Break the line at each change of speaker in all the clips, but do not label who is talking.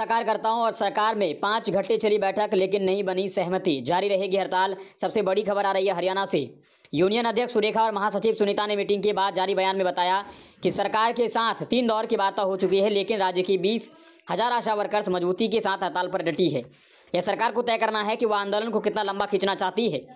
साकार करता हूं और सरकार में पांच घंटे चली बैठक लेकिन नहीं बनी सहमति जारी रहेगी हड़ताल सबसे बड़ी खबर आ रही है हरियाणा से यूनियन अध्यक्ष सुरेखा और महासचिव सुनीता ने मीटिंग के बाद जारी बयान में बताया कि सरकार के साथ तीन दौर की वार्ता हो चुकी है लेकिन राज्य की बीस हजार आशा वर्कर्स मजबूती के साथ हड़ताल पर डटी है यह सरकार को तय करना है कि वह आंदोलन को कितना लंबा खींचना चाहती है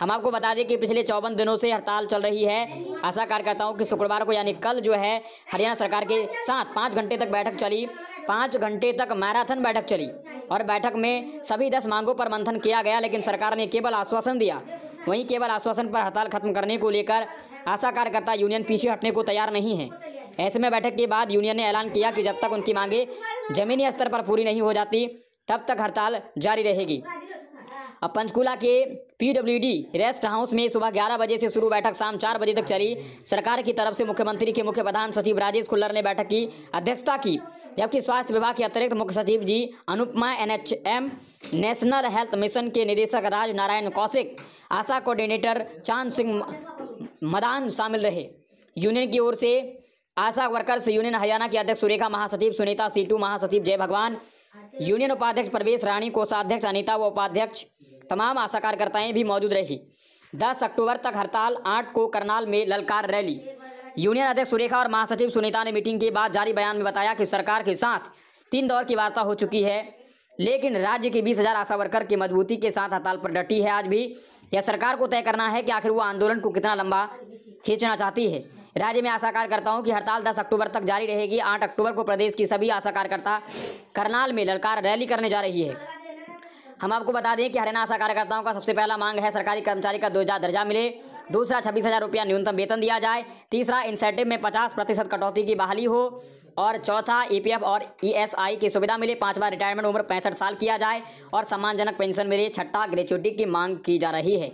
हम आपको बता दें कि पिछले चौवन दिनों से हड़ताल चल रही है आशा कार्यकर्ताओं की शुक्रवार को यानी कल जो है हरियाणा सरकार के साथ पाँच घंटे तक बैठक चली पाँच घंटे तक मैराथन बैठक चली और बैठक में सभी दस मांगों पर मंथन किया गया लेकिन सरकार ने केवल आश्वासन दिया वहीं केवल आश्वासन पर हड़ताल खत्म करने को लेकर आशा कार्यकर्ता यूनियन पीछे हटने को तैयार नहीं है ऐसे में बैठक के बाद यूनियन ने ऐलान किया कि जब तक उनकी मांगें जमीनी स्तर पर पूरी नहीं हो जाती तब तक हड़ताल जारी रहेगी पंचकुला के पीडब्ल्यूडी रेस्ट हाउस में सुबह 11 बजे से शुरू बैठक शाम 4 बजे तक चली सरकार की तरफ से मुख्यमंत्री के मुख्य प्रधान सचिव राजेश खुल्लर ने बैठक की अध्यक्षता की जबकि स्वास्थ्य विभाग के अतिरिक्त मुख्य सचिव जी Anupama NHM national health mission के निदेशक राज नारायण कौशिक आशा कोऑर्डिनेटर चांद सिंह मदान शामिल रहे यूनियन की ओर से आशा वर्कर्स यूनियन हरियाणा की अध्यक्ष सुरेखा महासचिव सुनीता सीटू महासचिव जय भगवान यूनियन उपाध्यक्ष प्रवेश रानी कोषाध्यक्ष अनिता व उपाध्यक्ष तमाम आशा कार्यकर्ताएँ भी मौजूद रही दस अक्टूबर तक हड़ताल आठ को करनाल में ललकार रैली यूनियन अध्यक्ष सुरेखा और महासचिव सुनीता ने मीटिंग के बाद जारी बयान में बताया कि सरकार के साथ तीन दौर की वार्ता हो चुकी है लेकिन राज्य के बीस हजार आशा वर्कर की मजबूती के साथ हड़ताल पर डटी है आज भी यह सरकार को तय करना है कि आखिर वो आंदोलन को कितना लंबा खींचना चाहती है राज्य में आशा कार्यकर्ताओं की हड़ताल 10 अक्टूबर तक जारी रहेगी 8 अक्टूबर को प्रदेश की सभी आशा कार्यकर्ता करनाल में ललकार रैली करने जा रही है हम आपको बता दें कि हरियाणा आशा कार्यकर्ताओं का सबसे पहला मांग है सरकारी कर्मचारी का दो दर्जा मिले दूसरा छब्बीस हज़ार रुपया न्यूनतम वेतन दिया जाए तीसरा इंसेंटिव में पचास प्रतिशत कटौती की बहाली हो और चौथा ईपीएफ e और ईएसआई e की सुविधा मिले पांचवा रिटायरमेंट उम्र पैंसठ साल किया जाए और सम्मानजनक पेंशन मिले छठा ग्रेचुटी की मांग की जा रही है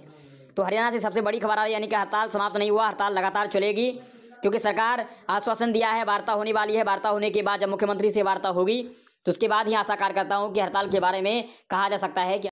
तो हरियाणा से सबसे बड़ी खबर आ रही है यानी कि हड़ताल समाप्त नहीं हुआ हड़ताल लगातार चलेगी क्योंकि सरकार आश्वासन दिया है वार्ता होने वाली है वार्ता होने के बाद जब मुख्यमंत्री से वार्ता होगी तो उसके बाद ही आशा कार्यकर्ता हूँ कि हड़ताल के बारे में कहा जा सकता है कि